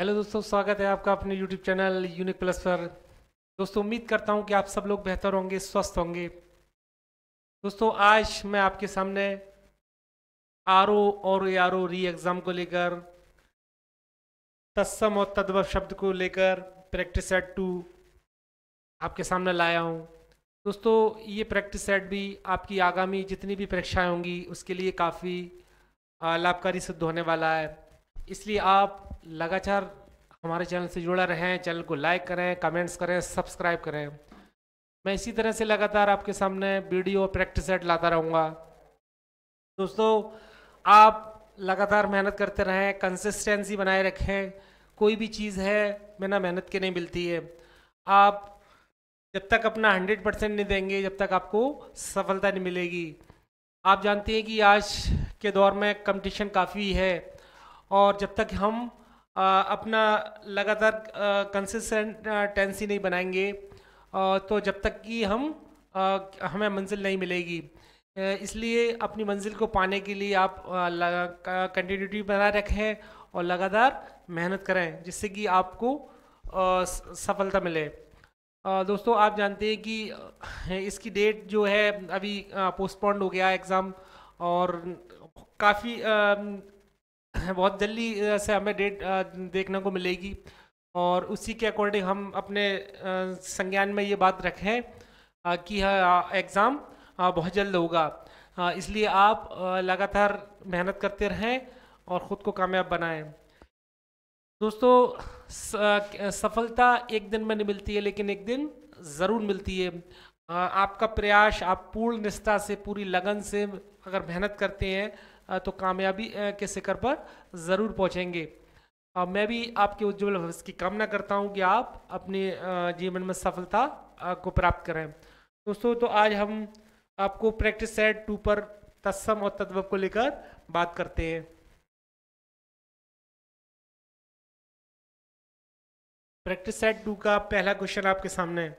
hello दोस्तों स्वागत है आपका अपने यूट्यूब चैनल यूनिक प्लस पर दोस्तों उम्मीद करता हूं कि आप सब लोग बेहतर होंगे स्वस्थ होंगे दोस्तों आज मैं आपके सामने आर ओ और ए आर ओ री एग्ज़ाम को लेकर तस्म और तद्व शब्द को लेकर प्रैक्टिस सेट टू आपके सामने लाया हूं दोस्तों ये प्रैक्टिस सेट भी आपकी आगामी जितनी भी परीक्षाएँ होंगी उसके लिए काफ़ी लाभकारी सिद्ध होने वाला है इसलिए आप लगातार हमारे चैनल से जुड़ा रहें चैनल को लाइक करें कमेंट्स करें सब्सक्राइब करें मैं इसी तरह से लगातार आपके सामने वीडियो प्रैक्टिस सेट लाता रहूँगा दोस्तों आप लगातार मेहनत करते रहें कंसिस्टेंसी बनाए रखें कोई भी चीज़ है बिना मेहनत के नहीं मिलती है आप जब तक अपना हंड्रेड परसेंट नहीं देंगे जब तक आपको सफलता नहीं मिलेगी आप जानते हैं कि आज के दौर में कंपटीशन काफ़ी है और जब तक हम आ, अपना लगातार कंसिस्टेंट टेंसी नहीं बनाएंगे आ, तो जब तक कि हम आ, हमें मंजिल नहीं मिलेगी इसलिए अपनी मंजिल को पाने के लिए आप कंटिन्यूटी बनाए रखें और लगातार मेहनत करें जिससे कि आपको सफलता मिले दोस्तों आप जानते हैं कि इसकी डेट जो है अभी पोस्टपोन्ड हो गया एग्ज़ाम और काफ़ी बहुत जल्दी से हमें डेट देखने को मिलेगी और उसी के अकॉर्डिंग हम अपने संज्ञान में ये बात रखें कि एग्ज़ाम बहुत जल्द होगा इसलिए आप लगातार मेहनत करते रहें और ख़ुद को कामयाब बनाएं दोस्तों सफलता एक दिन में नहीं मिलती है लेकिन एक दिन ज़रूर मिलती है आपका प्रयास आप पूर्ण निष्ठा से पूरी लगन से अगर मेहनत करते हैं तो कामयाबी के शिखर पर ज़रूर पहुँचेंगे मैं भी आपके उज्ज्वल भविष्य की कामना करता हूँ कि आप अपने जीवन में सफलता को प्राप्त करें दोस्तों तो आज हम आपको प्रैक्टिस सेट टू पर तत्सम और तत्व को लेकर बात करते हैं प्रैक्टिस सेट टू का पहला क्वेश्चन आपके सामने है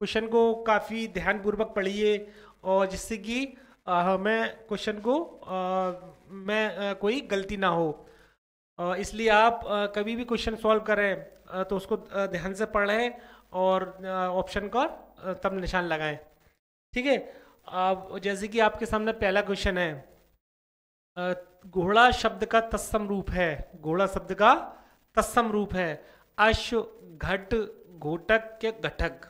क्वेश्चन को काफ़ी ध्यानपूर्वक पढ़िए और जिससे कि हमें क्वेश्चन को आ, आ, कोई गलती ना हो इसलिए आप आ, कभी भी क्वेश्चन सॉल्व करें तो उसको ध्यान से पढ़ें और ऑप्शन का तब निशान लगाएं ठीक है अब जैसे कि आपके सामने पहला क्वेश्चन है घोड़ा शब्द का तत्सम रूप है घोड़ा शब्द का तत्सम रूप है अश्व घट घोटक के घटक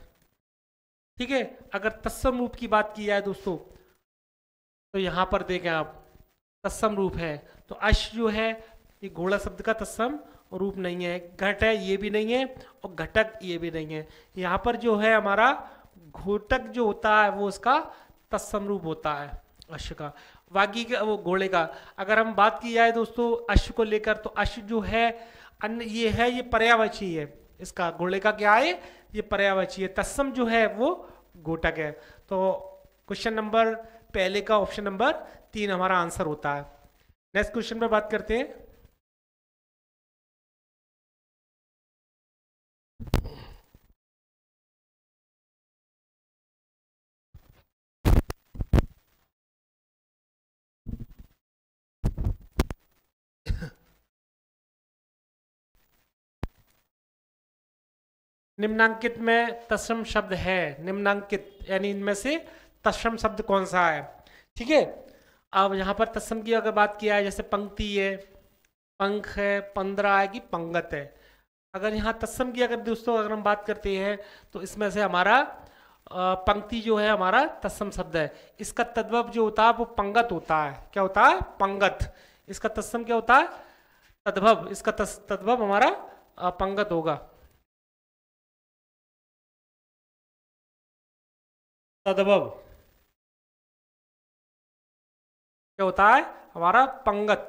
ठीक है अगर तत्सम रूप की बात की जाए दोस्तों तो यहाँ पर देखें आप तत्सम रूप है तो अश जो है ये घोड़ा शब्द का तत्सम रूप नहीं है घट है ये भी नहीं है और घटक ये भी नहीं है यहाँ पर जो है हमारा घोटक जो होता है वो उसका तत्सम रूप होता है अश का वागी का वो घोड़े का अगर हम बात की जाए दोस्तों अश को लेकर तो अश जो है अन्य ये है ये पर्यावची है इसका घोड़े का क्या है ये पर्यावची है तत्सम जो है वो घोटक है तो क्वेश्चन नंबर पहले का ऑप्शन नंबर तीन हमारा आंसर होता है नेक्स्ट क्वेश्चन पर बात करते हैं निम्नांकित में तस्म शब्द है निम्नांकित यानी इनमें से तस्म शब्द कौन सा है ठीक है अब यहाँ पर तस्म की अगर बात किया है जैसे पंक्ति है पंख है पंद्रह है कि पंगत है अगर यहाँ तस्म की अगर दोस्तों अगर हम बात करते हैं तो इसमें से हमारा पंक्ति जो है हमारा तस्म शब्द है इसका तद्भव जो होता है वो पंगत होता है क्या होता है पंगत इसका तस्म क्या होता है तद्भव इसका तद्भव हमारा पंगत होगा तद्भव क्या होता है हमारा पंगत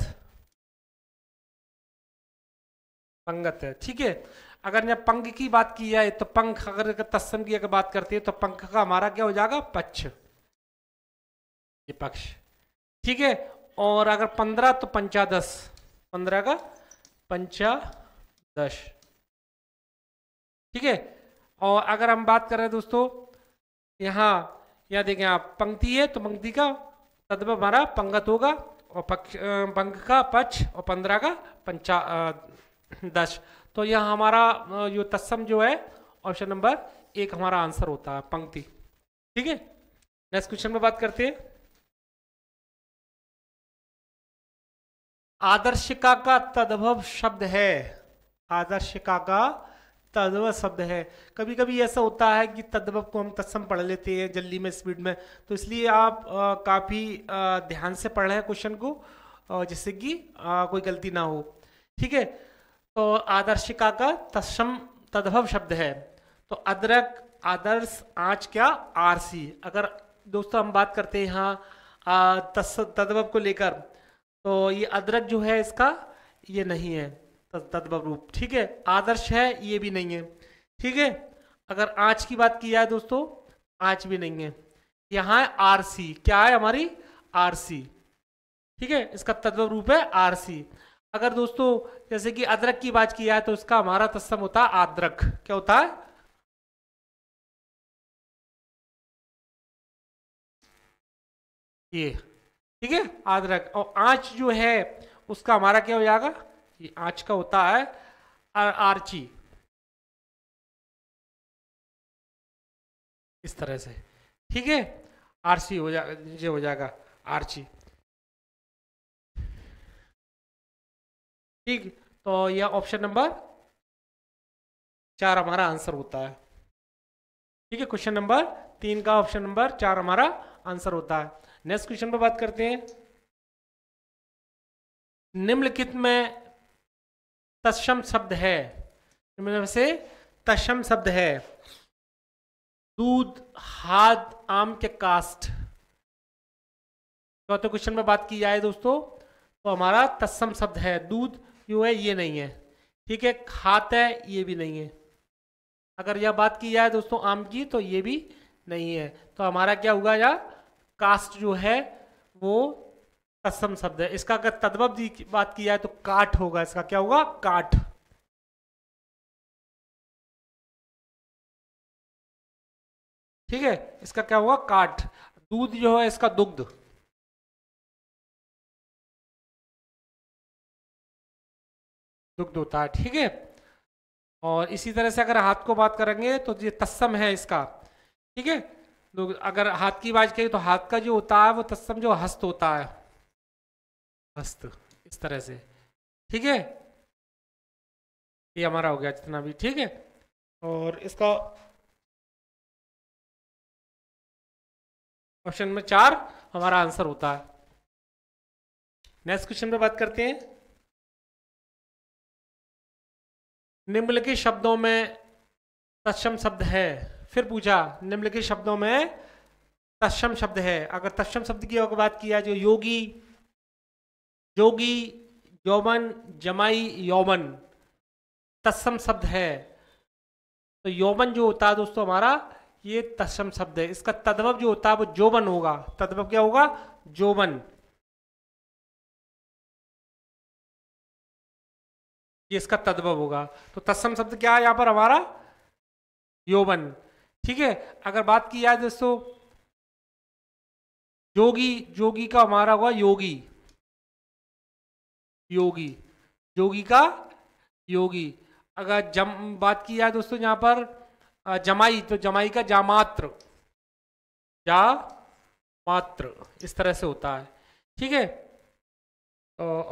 पंगत है ठीक है अगर यहाँ पंख की बात की जाए तो पंख अगर तस्म की अगर बात करते हैं तो पंख का हमारा क्या हो जाएगा पक्ष ये पक्ष ठीक है और अगर पंद्रह तो पंचा दस पंद्रह का पंचा दस ठीक है और अगर हम बात कर रहे हैं दोस्तों यहाँ यहाँ देखें आप पंक्ति है तो पंक्ति का तदब हमारा पंगत होगा और पक्ष पंग का पक्ष और पंद्रह का पंचा दश तो यह हमारा जो तत्सम जो है ऑप्शन नंबर एक हमारा आंसर होता है पंक्ति ठीक है नेक्स्ट क्वेश्चन में बात करते हैं आदर्शिका का तद्भव शब्द है आदर्शिका का तद्भव शब्द है कभी कभी ऐसा होता है कि तद्भव को हम तत्सम पढ़ लेते हैं जल्दी में स्पीड में तो इसलिए आप काफ़ी ध्यान से पढ़ रहे हैं क्वेश्चन को जिससे कि कोई गलती ना हो ठीक है तो आदर्शिका का तत्सम तद्भव शब्द है तो अदरक आदर्श आँच क्या आरसी अगर दोस्तों हम बात करते हैं यहाँ तद्भव को लेकर तो ये अदरक जो है इसका ये नहीं है तद्भव रूप ठीक है आदर्श है ये भी नहीं है ठीक है अगर आँच की बात की जाए दोस्तों आँच भी नहीं है यहाँ है आर सी क्या है हमारी आर सी ठीक है इसका तद्भव रूप है आर सी अगर दोस्तों जैसे कि अदरक की बात की जाए तो इसका हमारा तत्सम होता है आदरक क्या होता है ये ठीक है आदरक और आँच जो है उसका हमारा क्या हो जाएगा ये आँच का होता है आर, इस तरह से ठीक है आरसी हो जाएगा नीचे हो जाएगा आरची ठीक तो यह ऑप्शन नंबर चार हमारा आंसर होता है ठीक है क्वेश्चन नंबर तीन का ऑप्शन नंबर चार हमारा आंसर होता है नेक्स्ट क्वेश्चन पर बात करते हैं निम्नलिखित में तस्म शब्द है मतलब से तस्म शब्द है दूध हाथ आम के कास्ट चौथे तो क्वेश्चन तो में बात की जाए दोस्तों तो हमारा तस्म शब्द है दूध क्यों है ये नहीं है ठीक है खात है ये भी नहीं है अगर यह बात की जाए दोस्तों आम की तो ये भी नहीं है तो हमारा क्या हुआ या कास्ट जो है वो तत्सम शब्द है इसका अगर तद्भव की बात की जाए तो काट होगा इसका क्या होगा काट ठीक है इसका क्या होगा काट दूध जो है इसका दुग्ध दुग्ध होता है ठीक है और इसी तरह से अगर हाथ को बात करेंगे तो ये तत्सम है इसका ठीक है तो अगर हाथ की बात करें तो हाथ का जो होता है वो तत्सम जो हस्त होता है हस्त इस तरह से ठीक है ये हमारा हो गया जितना भी ठीक है और इसका ऑप्शन नंबर चार हमारा आंसर होता है नेक्स्ट क्वेश्चन पे बात करते हैं निम्नलिखित शब्दों में तत्सम शब्द है फिर पूछा निम्नलिखित शब्दों में तत्सम शब्द है अगर तत्सम शब्द की बात किया जो योगी जोगी यौवन जमाई यौवन तस्म शब्द है तो यौवन जो होता है दोस्तों हमारा ये तस्म शब्द है इसका तद्भव जो होता है वो जोवन होगा तद्भव क्या होगा जोवन ये इसका तद्भव होगा तो तस्सम शब्द क्या है यहां पर हमारा यौवन ठीक है अगर बात की जाए दोस्तों योगी जोगी का हमारा हुआ योगी योगी योगी का योगी अगर जम बात की जाए दोस्तों यहाँ पर जमाई तो जमाई का जामात्र जा मात्र इस तरह से होता है ठीक है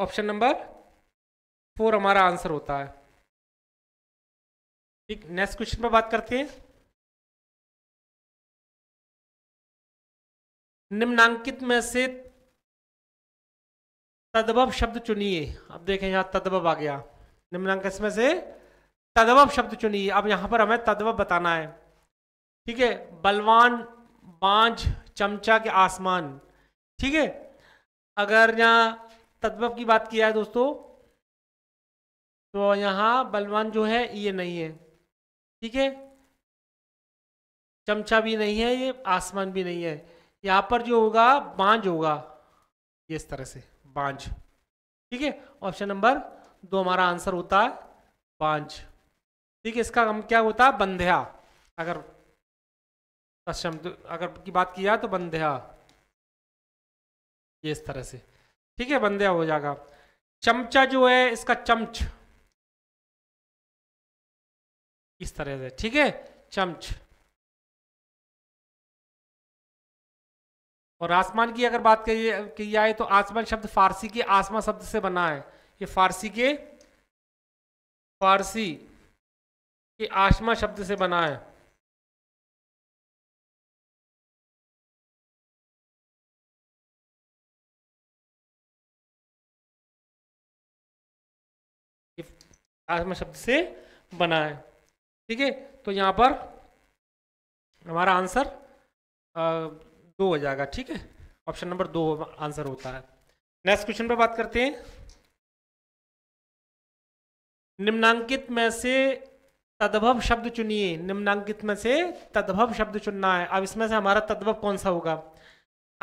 ऑप्शन नंबर फोर हमारा आंसर होता है ठीक नेक्स्ट क्वेश्चन पर बात करते हैं निम्नांकित में से तदबब शब्द चुनिए अब देखें यहाँ तदबब आ गया निम्नांक इसमें से तदबब शब्द चुनिए अब यहाँ पर हमें तदबब बताना है ठीक है बलवान बांझ चमचा के आसमान ठीक है अगर यहाँ तदबब की बात किया है दोस्तों तो यहाँ बलवान जो है ये नहीं है ठीक है चमचा भी नहीं है ये आसमान भी नहीं है यहाँ पर जो होगा बांझ होगा इस तरह से पांच ठीक है ऑप्शन नंबर दो हमारा आंसर होता है पांच ठीक है इसका हम क्या होता है बंध्या अगर शब्द अगर की बात की जाए तो बंध्या ये इस तरह से ठीक है बंध्या हो जाएगा चमचा जो है इसका चमच इस तरह से ठीक है चमच और आसमान की अगर बात की जाए तो आसमान शब्द फारसी के आसमा शब्द से बना है ये फारसी के फारसी के आसमा शब्द से बना है आसमा शब्द से बना है ठीक है तो यहां पर हमारा आंसर दो हो जाएगा ठीक है ऑप्शन नंबर दो आंसर होता है नेक्स्ट क्वेश्चन पर बात करते हैं निम्नांकित में से तद्भव शब्द चुनिए निम्नांकित में से तद्भव शब्द चुनना है अब इसमें से हमारा तद्भव कौन सा होगा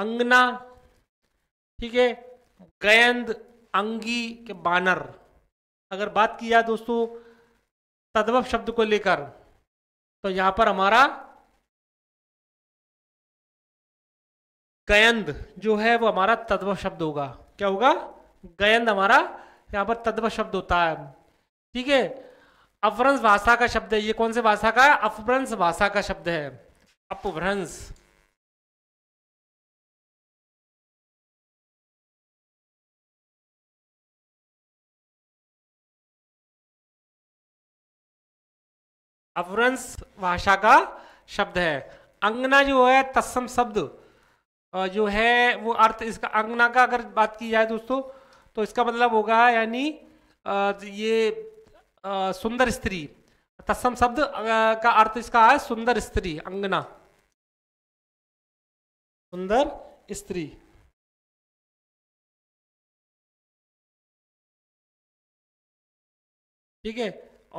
अंगना ठीक है गैंद अंगी के बानर अगर बात की जाए दोस्तों तद्भव शब्द को लेकर तो यहां पर हमारा गयंद जो है वो हमारा तद्व शब्द होगा क्या होगा गयंद हमारा यहाँ पर तद्व शब्द होता है ठीक है अपभ्रंश भाषा का शब्द है ये कौन से भाषा का है अपभ्रंश भाषा का शब्द है अपभ्रंश अपभ्रंश भाषा का शब्द है अंगना जो है तत्सम शब्द जो है वो अर्थ इसका अंगना का अगर बात की जाए दोस्तों तो इसका मतलब होगा यानी ये सुंदर स्त्री तत्सम शब्द का अर्थ इसका है सुंदर स्त्री अंगना सुंदर स्त्री ठीक है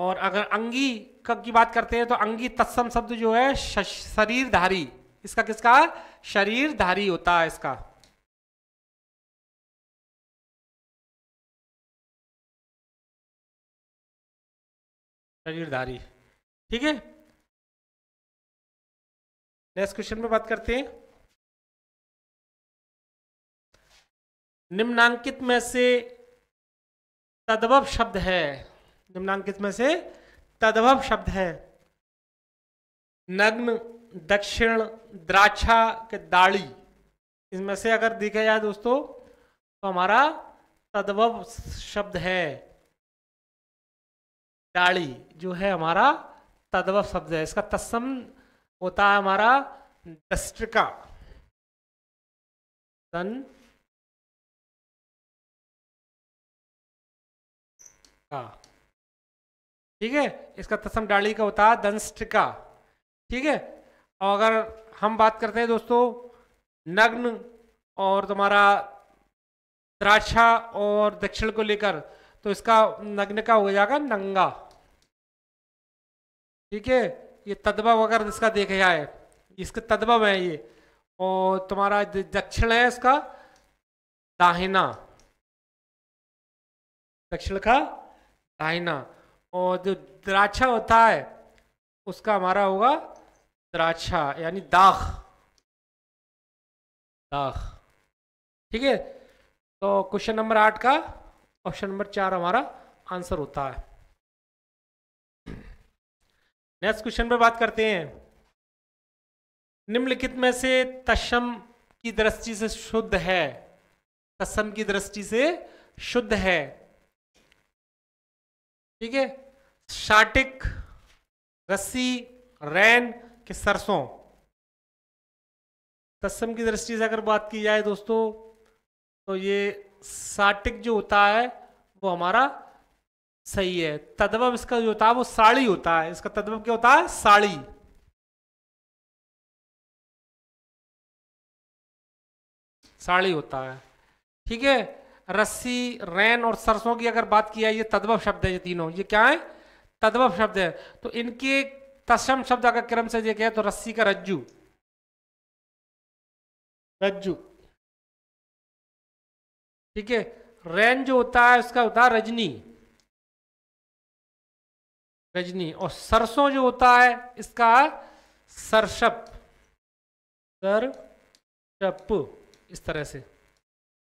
और अगर अंगी की बात करते हैं तो अंगी तत्सम शब्द जो है शरीरधारी इसका किसका शरीरधारी होता है इसका शरीरधारी ठीक है नेक्स्ट क्वेश्चन में बात करते हैं निम्नांकित में से तदभव शब्द है निम्नांकित में से तदभव शब्द है नग्न दक्षिण द्राक्षा के दाढ़ी इसमें से अगर देखा जाए दोस्तों तो हमारा तद्भव शब्द है दाढ़ी जो है हमारा तद्भव शब्द है इसका तस्म होता है हमारा दस्ट्रिका धन का ठीक है इसका तस्म डाली का होता है दंस्ट्रिका ठीक है और अगर हम बात करते हैं दोस्तों नग्न और तुम्हारा द्राक्षा और दक्षिण को लेकर तो इसका नग्न का हो जाएगा नंगा ठीक है ये तद्भव अगर इसका देखा जाए इसके तद्भव है ये और तुम्हारा दक्षिण है इसका दाहिना दक्षिण का दाहिना और जो द्राक्षा होता है उसका हमारा होगा त्राछा यानी दाख दाख ठीक है तो क्वेश्चन नंबर आठ का ऑप्शन नंबर चार हमारा आंसर होता है नेक्स्ट क्वेश्चन पर बात करते हैं निम्नलिखित में से तशम की दृष्टि से शुद्ध है तस्म की दृष्टि से शुद्ध है ठीक है शाटिक रस्सी रैन कि सरसों तस्म की दृष्टि से अगर बात की जाए दोस्तों तो ये साटिक जो होता है वो हमारा सही है तद्भव इसका जो होता है वो साड़ी होता है इसका तद्भव क्या होता है साड़ी साड़ी होता है ठीक है रस्सी रैन और सरसों की अगर बात किया ये तद्भव शब्द है ये तीनों ये क्या है तद्भव शब्द है तो इनके तस्म शब्द अगर क्रम से देखे तो रस्सी का रज्जू रज्जू ठीक है रैन जो होता है उसका होता है रजनी रजनी और सरसों जो होता है इसका सरसप सरसप इस तरह से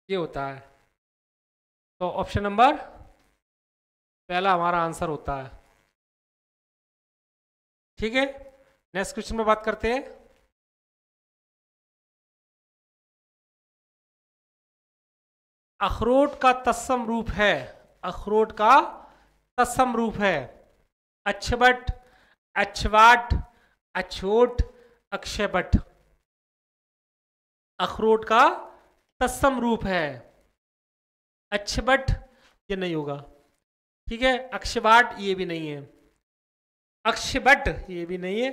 ये होता है तो ऑप्शन नंबर पहला हमारा आंसर होता है ठीक है नेक्स्ट क्वेश्चन में बात करते हैं अखरोट का तस्सम रूप है अखरोट का तस्सम रूप है अच्छबट अच्छवाट अछोट अक्षयबट अखरोट का तस्सम रूप है अच्छबट ये नहीं होगा ठीक है अक्षवाट ये भी नहीं है अक्ष बट ये भी नहीं है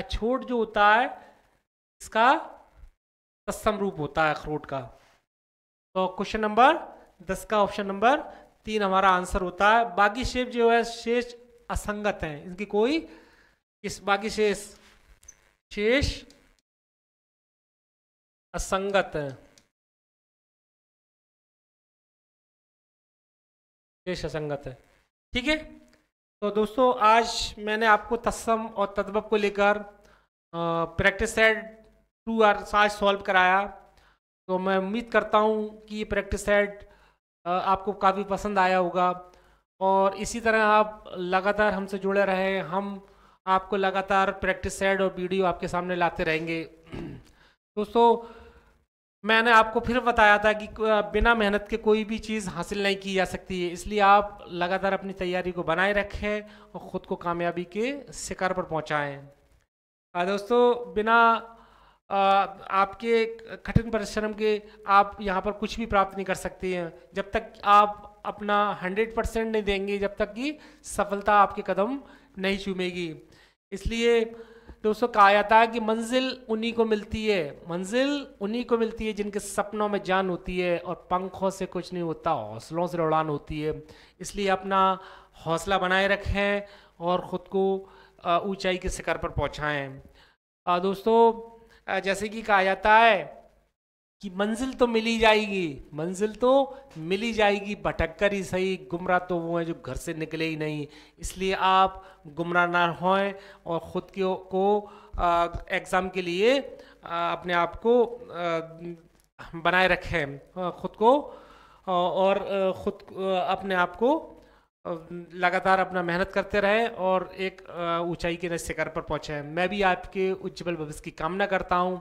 अछोट जो होता है इसका तत्सम रूप होता है अखरोट का तो क्वेश्चन नंबर दस का ऑप्शन नंबर तीन हमारा आंसर होता है बाकी शेप जो है शेष असंगत हैं इनकी कोई इस बाकी शेष शेष असंगत है शेष असंगत है ठीक है तो दोस्तों आज मैंने आपको तस्म और तदबब को लेकर प्रैक्टिस सेट टू आर आज सॉल्व कराया तो मैं उम्मीद करता हूँ कि ये प्रैक्टिस सेट आपको काफ़ी पसंद आया होगा और इसी तरह आप लगातार हमसे जुड़े रहें हम आपको लगातार प्रैक्टिस सेट और वीडियो आपके सामने लाते रहेंगे दोस्तों मैंने आपको फिर बताया था कि बिना मेहनत के कोई भी चीज़ हासिल नहीं की जा सकती है इसलिए आप लगातार अपनी तैयारी को बनाए रखें और ख़ुद को कामयाबी के शिकार पर पहुँचाएँ दोस्तों बिना आ, आपके कठिन परिश्रम के आप यहाँ पर कुछ भी प्राप्त नहीं कर सकते हैं जब तक आप अपना हंड्रेड परसेंट नहीं देंगे जब तक कि सफलता आपके कदम नहीं चूमेगी इसलिए तो उसको कहा जाता है कि मंजिल उन्हीं को मिलती है मंजिल उन्हीं को मिलती है जिनके सपनों में जान होती है और पंखों से कुछ नहीं होता हौसलों से उड़ान होती है इसलिए अपना हौसला बनाए रखें और ख़ुद को ऊंचाई के शिखर पर पहुँचाएँ दोस्तों जैसे कि कहा जाता है कि मंजिल तो मिली जाएगी मंजिल तो मिली जाएगी भटक कर ही सही गुमराह तो वो हैं जो घर से निकले ही नहीं इसलिए आप गुमराह ना होएं और ख़ुद के को एग्ज़ाम के लिए आ, अपने आप को बनाए रखें ख़ुद को और ख़ुद अपने आप को लगातार अपना मेहनत करते रहें और एक ऊंचाई के नए शिखर पर पहुँचें मैं भी आपके उज्जवल भविष्य की कामना करता हूँ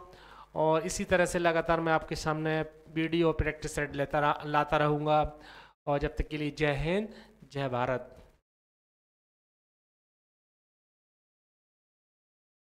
और इसी तरह से लगातार मैं आपके सामने वीडियो प्रैक्टिस सेट लेता लाता रहूँगा और जब तक के लिए जय हिंद जय भारत